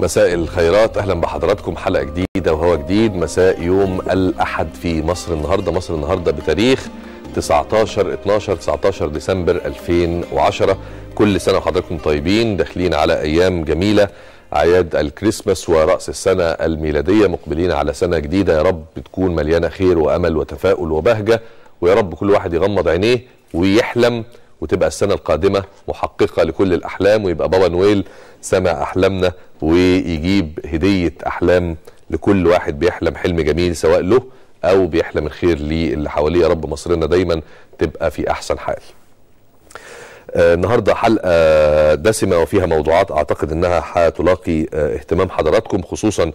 مساء الخيرات اهلا بحضراتكم حلقه جديده وهو جديد مساء يوم الاحد في مصر النهارده مصر النهارده بتاريخ 19 12 19 ديسمبر 2010 كل سنه وحضراتكم طيبين داخلين على ايام جميله اعياد الكريسماس وراس السنه الميلاديه مقبلين على سنه جديده يا رب تكون مليانه خير وامل وتفاؤل وبهجه ويا رب كل واحد يغمض عينيه ويحلم وتبقى السنه القادمه محققه لكل الاحلام ويبقى بابا نويل سمع احلامنا ويجيب هديه احلام لكل واحد بيحلم حلم جميل سواء له او بيحلم الخير للي حواليه يا رب مصرنا دايما تبقى في احسن حال آه، النهارده حلقه دسمه وفيها موضوعات اعتقد انها هتلاقي آه، اهتمام حضراتكم خصوصا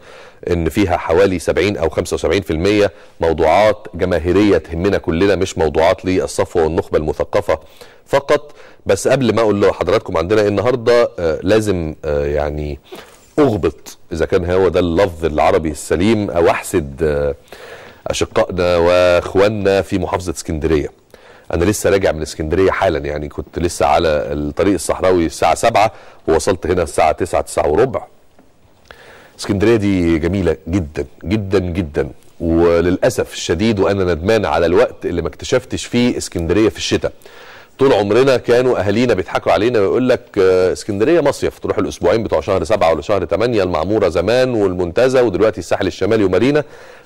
ان فيها حوالي 70 او 75% موضوعات جماهيريه تهمنا كلنا مش موضوعات للصفوه والنخبه المثقفه فقط بس قبل ما اقول لحضراتكم عندنا إيه، النهارده آه، لازم يعني اغبط اذا كان هو ده اللفظ العربي السليم او احسد اشقائنا واخواننا في محافظه اسكندريه انا لسه راجع من اسكندريه حالا يعني كنت لسه على الطريق الصحراوي الساعه 7 ووصلت هنا الساعه 9 9 وربع اسكندريه دي جميله جدا جدا جدا وللاسف الشديد وانا ندمان على الوقت اللي ما اكتشفتش فيه اسكندريه في الشتاء طول عمرنا كانوا اهالينا بيضحكوا علينا ويقول لك آه، اسكندريه مصيف تروح الاسبوعين بتوع شهر سبعه ولا شهر ثمانيه المعموره زمان والمنتزه ودلوقتي الساحل الشمالي ومارينا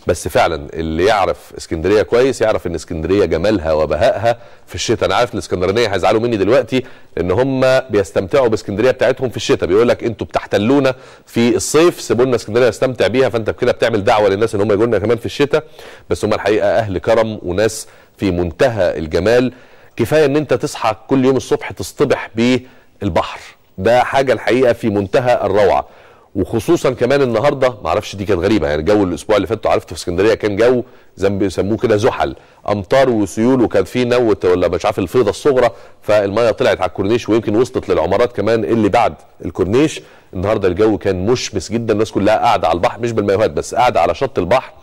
بس فعلا اللي يعرف اسكندريه كويس يعرف ان اسكندريه جمالها وبهائها في الشتاء انا عارف الاسكندرانيه هيزعلوا مني دلوقتي ان هم بيستمتعوا باسكندريه بتاعتهم في الشتاء بيقول لك انتوا بتحتلونا في الصيف سيبوا لنا اسكندريه نستمتع بيها فانت كده بتعمل دعوه للناس ان هم يجوا لنا كمان في الشتاء بس هم الحقيقه اهل كرم وناس في منتهى الجمال كفايه ان انت تصحى كل يوم الصبح تصطبح بالبحر ده حاجه الحقيقه في منتهى الروعه وخصوصا كمان النهارده معرفش دي كانت غريبه يعني الجو الاسبوع اللي فات عرفت في اسكندريه كان جو زي ما بيسموه كده زحل امطار وسيول وكان في نوت ولا مش عارف الفيضه الصغرى فالميه طلعت على الكورنيش ويمكن وصلت للعمارات كمان اللي بعد الكورنيش النهارده الجو كان مشمس جدا الناس كلها قاعده على البحر مش بالمايوهات بس قاعده على شط البحر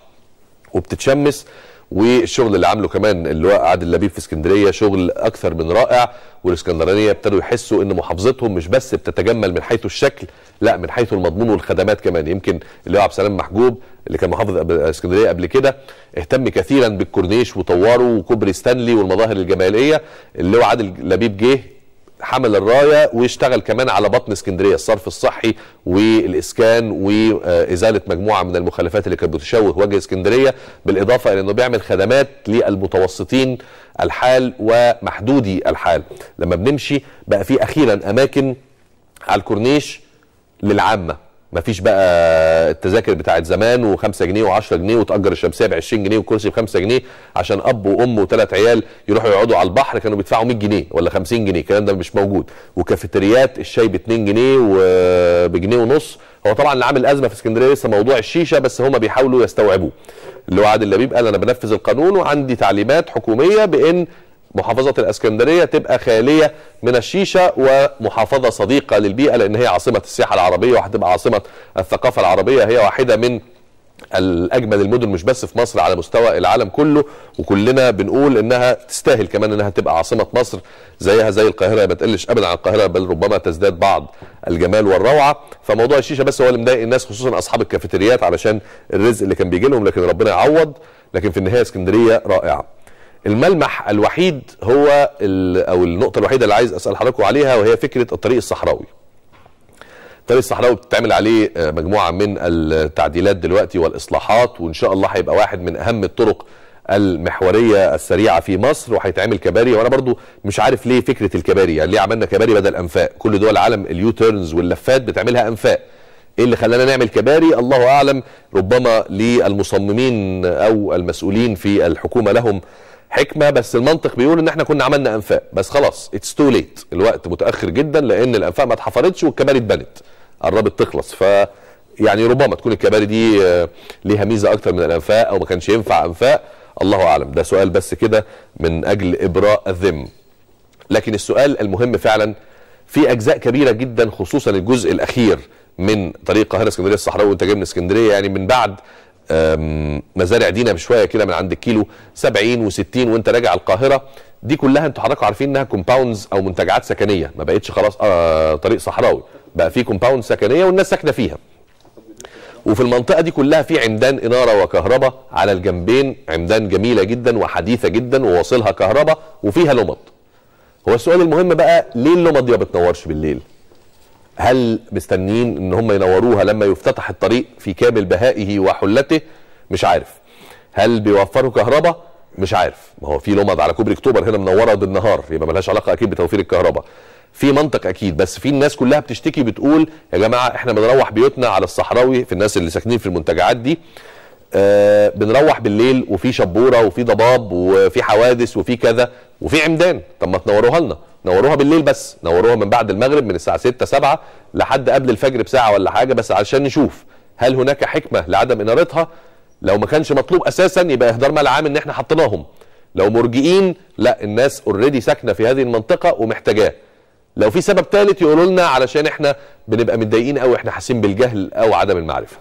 وبتتشمس والشغل اللي عامله كمان اللواء عادل لبيب في اسكندريه شغل اكثر من رائع والاسكندرانيه ابتدوا يحسوا ان محافظتهم مش بس بتتجمل من حيث الشكل لا من حيث المضمون والخدمات كمان يمكن اللواء عبد السلام محجوب اللي كان محافظ اسكندريه قبل كده اهتم كثيرا بالكورنيش وطوره وكوبري ستانلي والمظاهر الجماليه اللواء عادل لبيب جه حمل الرايه واشتغل كمان على بطن اسكندريه الصرف الصحي والاسكان وازاله مجموعه من المخالفات اللي كانت بتشوه وجه اسكندريه بالاضافه الى انه بيعمل خدمات للمتوسطين الحال ومحدودي الحال لما بنمشي بقى في اخيرا اماكن على الكورنيش للعامه مفيش بقى التذاكر بتاعت زمان و5 جنيه و10 جنيه وتأجر الشمسيه ب 20 جنيه وكرسي ب 5 جنيه عشان اب وام وثلاث عيال يروحوا يقعدوا على البحر كانوا بيدفعوا 100 جنيه ولا 50 جنيه الكلام ده مش موجود وكافيتريات الشاي ب 2 جنيه وبجنيه ونص هو طبعا اللي عامل ازمه في اسكندريه لسه موضوع الشيشه بس هم بيحاولوا يستوعبوه اللي هو عادل لبيب قال انا بنفذ القانون وعندي تعليمات حكوميه بان محافظة الاسكندرية تبقى خالية من الشيشة ومحافظة صديقة للبيئة لان هي عاصمة السياحة العربية وهتبقى عاصمة الثقافة العربية هي واحدة من الاجمل المدن مش بس في مصر على مستوى العالم كله وكلنا بنقول انها تستاهل كمان انها تبقى عاصمه مصر زيها زي القاهره ما تقلش ابدا عن القاهره بل ربما تزداد بعض الجمال والروعه فموضوع الشيشه بس هو اللي مضايق الناس خصوصا اصحاب الكافيتريات علشان الرزق اللي كان بيجي لهم لكن ربنا يعوض لكن في النهايه اسكندريه رائعه الملمح الوحيد هو او النقطه الوحيده اللي عايز اسال حضراتكم عليها وهي فكره الطريق الصحراوي الطريق الصحراوي بتتعمل عليه آه، مجموعه من التعديلات دلوقتي والاصلاحات وان شاء الله هيبقى واحد من اهم الطرق المحوريه السريعه في مصر وهيتعمل كباري وانا برضو مش عارف ليه فكره الكباري يعني ليه عملنا كباري بدل انفاق كل دول العالم اليو تيرنز واللفات بتعملها انفاق ايه اللي خلانا نعمل كباري الله اعلم ربما للمصممين او المسؤولين في الحكومه لهم حكمه بس المنطق بيقول ان احنا كنا عملنا انفاق بس خلاص اتس تو ليت الوقت متاخر جدا لان الانفاق ما اتحفرتش والكباري اتبنت قربت تخلص ف يعني ربما تكون الكباري دي آه، ليها ميزه اكتر من الانفاق او ما كانش ينفع انفاق الله اعلم ده سؤال بس كده من اجل ابراء الذم لكن السؤال المهم فعلا في اجزاء كبيره جدا خصوصا الجزء الاخير من طريق القاهره اسكندريه الصحراوي وانت جاي من اسكندريه يعني من بعد مزارع دينا بشويه كده من عند الكيلو 70 و60 وانت راجع القاهره دي كلها انتوا حضراتكم عارفين انها كومباوندز او منتجعات سكنيه ما بقتش خلاص آه طريق صحراوي بقى في كومباوند سكنيه والناس ساكنه فيها وفي المنطقه دي كلها في عمدان اناره وكهرباء على الجنبين عمدان جميله جدا وحديثه جدا وواصلها كهرباء وفيها لمط هو السؤال المهم بقى ليه اللمط دي ما بتنورش بالليل هل مستنيين ان هم ينوروها لما يفتتح الطريق في كامل بهائه وحلته مش عارف هل بيوفروا كهرباء مش عارف ما هو في لمض على كوبري اكتوبر هنا منوره بالنهار يبقى ملهاش علاقه اكيد بتوفير الكهرباء في منطق اكيد بس في الناس كلها بتشتكي بتقول يا جماعه احنا بنروح بيوتنا على الصحراوي في الناس اللي ساكنين في المنتجعات دي آه بنروح بالليل وفي شبوره وفي ضباب وفي حوادث وفي كذا وفي عمدان طب ما تنوروها لنا نوروها بالليل بس نوروها من بعد المغرب من الساعه 6 7 لحد قبل الفجر بساعه ولا حاجه بس علشان نشوف هل هناك حكمه لعدم انارتها لو ما كانش مطلوب اساسا يبقى اهدار ما العام ان احنا حطيناهم لو مرجئين لا الناس اوريدي ساكنه في هذه المنطقه ومحتاجاه لو في سبب ثالث يقولوا لنا علشان احنا بنبقى متضايقين قوي احنا حاسين بالجهل او عدم المعرفه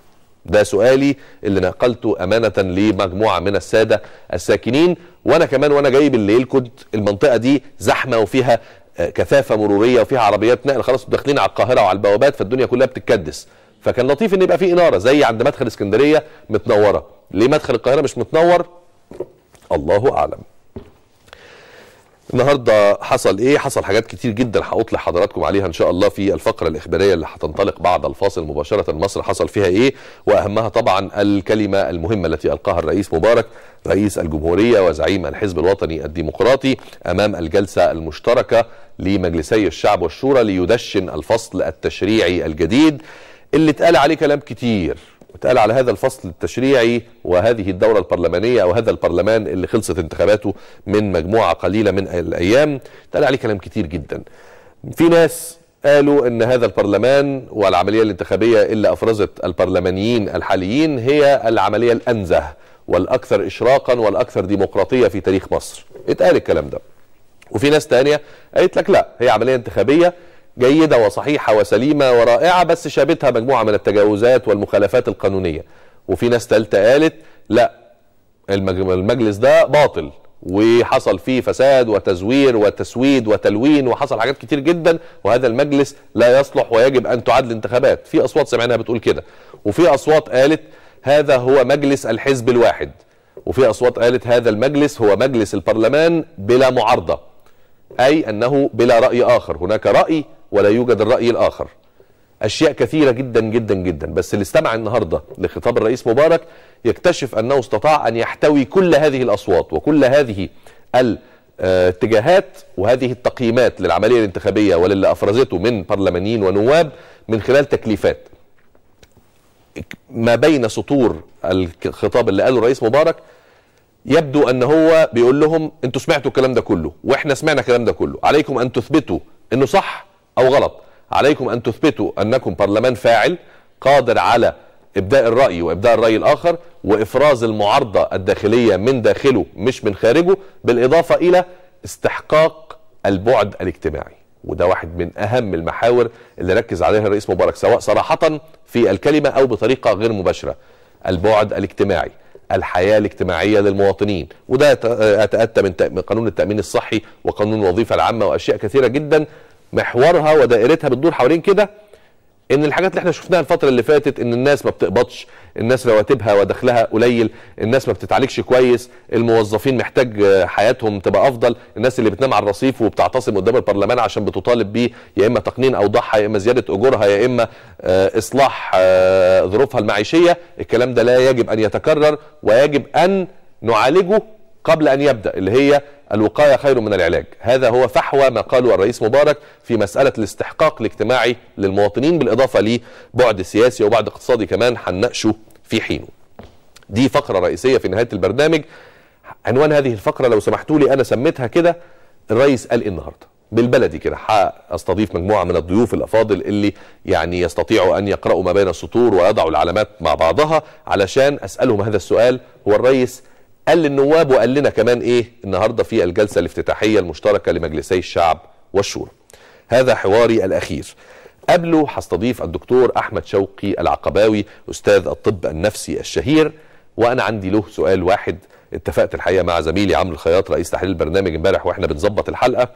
ده سؤالي اللي نقلته أمانة لمجموعة من السادة الساكنين وأنا كمان وأنا جاي بالليل كنت المنطقة دي زحمة وفيها آه، كثافة مرورية وفيها عربيات نقل خلاص داخلين على القاهرة وعلى البوابات فالدنيا كلها بتتكدس فكان لطيف ان يبقى في اناره زي عند مدخل اسكندريه متنوره ليه مدخل القاهره مش متنور الله اعلم النهارده حصل ايه حصل حاجات كتير جدا هاطلع لحضراتكم عليها ان شاء الله في الفقره الاخباريه اللي هتنطلق بعد الفاصل مباشره مصر حصل فيها ايه واهمها طبعا الكلمه المهمه التي القاها الرئيس مبارك رئيس الجمهوريه وزعيم الحزب الوطني الديمقراطي امام الجلسه المشتركه لمجلسي الشعب والشورى ليدشن الفصل التشريعي الجديد اللي اتقال عليه كلام كتير واتقال على هذا الفصل التشريعي وهذه الدورة البرلمانية أو هذا البرلمان اللي خلصت انتخاباته من مجموعة قليلة من الأيام اتقال عليه كلام كتير جدا في ناس قالوا ان هذا البرلمان والعملية الانتخابية اللي افرزت البرلمانيين الحاليين هي العملية الانزه والاكثر اشراقا والاكثر ديمقراطية في تاريخ مصر اتقال الكلام ده وفي ناس تانية قالت لك لا هي عملية انتخابية جيدة وصحيحة وسليمة ورائعة بس شابتها مجموعة من التجاوزات والمخالفات القانونية وفي ناس تالتة قالت لا المجلس ده باطل وحصل فيه فساد وتزوير وتسويد وتلوين وحصل حاجات كتير جدا وهذا المجلس لا يصلح ويجب ان تعاد الانتخابات في اصوات سمعناها بتقول كده وفي اصوات قالت هذا هو مجلس الحزب الواحد وفي اصوات قالت هذا المجلس هو مجلس البرلمان بلا معارضه أي أنه بلا رأي آخر هناك رأي ولا يوجد الرأي الآخر أشياء كثيرة جدا جدا جدا بس اللي استمع النهاردة لخطاب الرئيس مبارك يكتشف أنه استطاع أن يحتوي كل هذه الأصوات وكل هذه الاتجاهات وهذه التقييمات للعملية الانتخابية وللي أفرزته من برلمانيين ونواب من خلال تكليفات ما بين سطور الخطاب اللي قاله الرئيس مبارك يبدو ان هو بيقول لهم انتوا سمعتوا الكلام ده كله واحنا سمعنا الكلام ده كله عليكم ان تثبتوا انه صح او غلط عليكم ان تثبتوا انكم برلمان فاعل قادر على ابداء الراي وابداء الراي الاخر وافراز المعارضه الداخليه من داخله مش من خارجه بالاضافه الى استحقاق البعد الاجتماعي وده واحد من اهم المحاور اللي ركز عليها الرئيس مبارك سواء صراحه في الكلمه او بطريقه غير مباشره البعد الاجتماعي الحياه الاجتماعيه للمواطنين وده اتاتى من قانون التامين الصحي وقانون الوظيفه العامه واشياء كثيره جدا محورها ودائرتها بتدور حوالين كده ان الحاجات اللي احنا شفناها الفتره اللي فاتت ان الناس ما بتقبضش الناس رواتبها ودخلها قليل الناس ما بتتعالجش كويس الموظفين محتاج حياتهم تبقى افضل الناس اللي بتنام على الرصيف وبتعتصم قدام البرلمان عشان بتطالب بيه يا اما تقنين اوضاعها يا اما زياده اجورها يا اما آه، اصلاح آه، ظروفها المعيشيه الكلام ده لا يجب ان يتكرر ويجب ان نعالجه قبل أن يبدأ اللي هي الوقاية خير من العلاج هذا هو فحوى ما قاله الرئيس مبارك في مسألة الاستحقاق الاجتماعي للمواطنين بالإضافة لبعد سياسي وبعد اقتصادي كمان هنناقشه في حينه دي فقرة رئيسية في نهاية البرنامج عنوان هذه الفقرة لو سمحتوا لي أنا سميتها كده الرئيس قال إيه النهارده بالبلدي كده هستضيف مجموعه من الضيوف الافاضل اللي يعني يستطيعوا ان يقراوا ما بين السطور ويضعوا العلامات مع بعضها علشان اسالهم هذا السؤال هو الرئيس قال للنواب وقال لنا كمان ايه النهارده في الجلسه الافتتاحيه المشتركه لمجلسي الشعب والشورى. هذا حواري الاخير. قبله هستضيف الدكتور احمد شوقي العقباوي استاذ الطب النفسي الشهير وانا عندي له سؤال واحد اتفقت الحقيقه مع زميلي عمرو الخياط رئيس تحرير البرنامج امبارح واحنا بنظبط الحلقه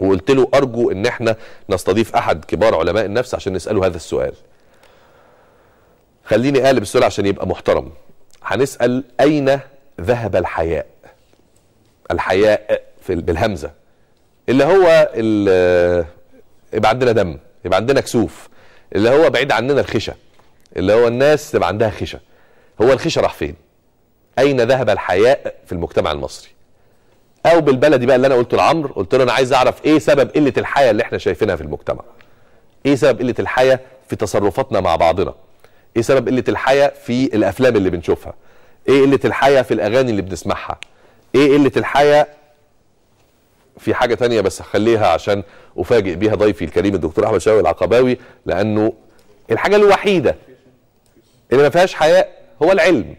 وقلت له ارجو ان احنا نستضيف احد كبار علماء النفس عشان نساله هذا السؤال. خليني اقلب السؤال عشان يبقى محترم. هنسال اين ذهب الحياء الحياء في بالهمزه اللي هو يبقى عندنا دم يبقى عندنا كسوف اللي هو بعيد عننا الخشه اللي هو الناس تبقى عندها خشه هو الخشه راح فين اين ذهب الحياء في المجتمع المصري او بالبلدي بقى اللي انا قلته لعمرو قلت له انا عايز اعرف ايه سبب قله الحياه اللي احنا شايفينها في المجتمع ايه سبب قله الحياه في تصرفاتنا مع بعضنا ايه سبب قله الحياه في الافلام اللي بنشوفها ايه قله الحياه في الاغاني اللي بنسمعها ايه قله الحياه في حاجه تانية بس خليها عشان افاجئ بيها ضيفي الكريم الدكتور احمد شاوي العقباوي لانه الحاجه الوحيده اللي ما فيهاش حياء هو العلم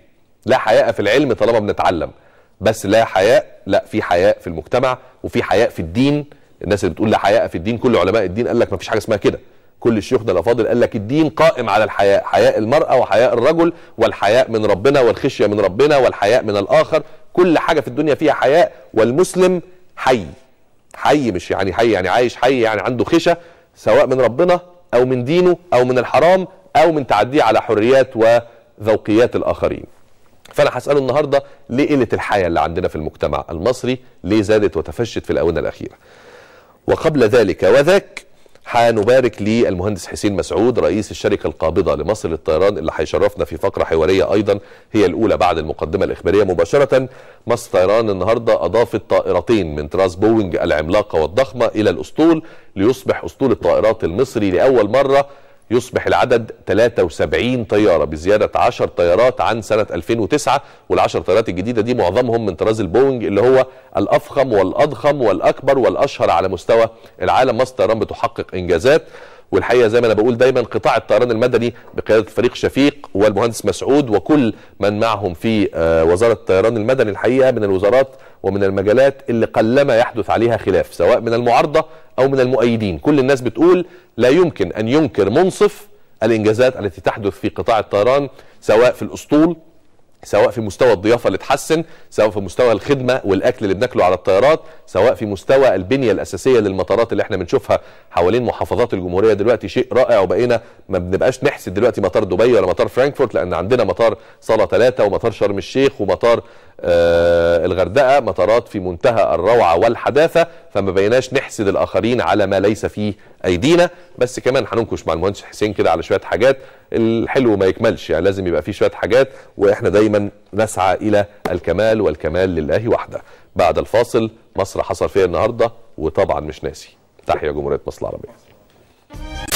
لا حياء في العلم طالما بنتعلم بس لا حياء لا في حياء في المجتمع وفي حياء في الدين الناس اللي بتقول لا حياء في الدين كل علماء الدين قال لك ما فيش حاجه اسمها كده كل الشيوخ ده الافاضل قال لك الدين قائم على الحياء حياء المرأة وحياء الرجل والحياء من ربنا والخشية من ربنا والحياء من الآخر كل حاجة في الدنيا فيها حياء والمسلم حي حي مش يعني حي يعني عايش حي يعني عنده خشة سواء من ربنا أو من دينه أو من الحرام أو من تعديه على حريات وذوقيات الآخرين فانا هساله النهارده ليه قله الحياه اللي عندنا في المجتمع المصري ليه زادت وتفشت في الاونه الاخيره وقبل ذلك وذاك هنبارك للمهندس حسين مسعود رئيس الشركة القابضة لمصر للطيران اللي هيشرفنا في فقرة حوارية أيضا هي الأولى بعد المقدمة الإخبارية مباشرة مصر طيران النهاردة أضافت طائرتين من تراس بوينج العملاقة والضخمة إلى الأسطول ليصبح أسطول الطائرات المصري لأول مرة يصبح العدد 73 طيارة بزيادة 10 طيارات عن سنة 2009 والعشر طيارات الجديدة دي معظمهم من طراز البوينج اللي هو الأفخم والأضخم والأكبر والأشهر على مستوى العالم مصر طيران بتحقق إنجازات والحقيقه زي ما انا بقول دايما قطاع الطيران المدني بقياده فريق شفيق والمهندس مسعود وكل من معهم في آه، وزاره الطيران المدني الحقيقه من الوزارات ومن المجالات اللي قلما يحدث عليها خلاف سواء من المعارضه او من المؤيدين كل الناس بتقول لا يمكن ان ينكر منصف الانجازات التي تحدث في قطاع الطيران سواء في الاسطول سواء في مستوى الضيافه اللي اتحسن سواء في مستوى الخدمه والاكل اللي بناكله على الطيارات سواء في مستوى البنيه الاساسيه للمطارات اللي احنا بنشوفها حوالين محافظات الجمهوريه دلوقتي شيء رائع وبقينا ما بنبقاش نحسد دلوقتي مطار دبي ولا مطار فرانكفورت لان عندنا مطار صاله ثلاثه ومطار شرم الشيخ ومطار آه، الغردقه مطارات في منتهى الروعه والحداثه فما بيناش نحسد الاخرين على ما ليس في ايدينا بس كمان هننكش مع المهندس حسين كده على شويه حاجات الحلو ما يكملش يعني لازم يبقى فيه شويه حاجات واحنا دايما نسعى الى الكمال والكمال لله وحده بعد الفاصل مصر حصل فيها النهارده وطبعا مش ناسي تحيا جمهوريه مصر العربيه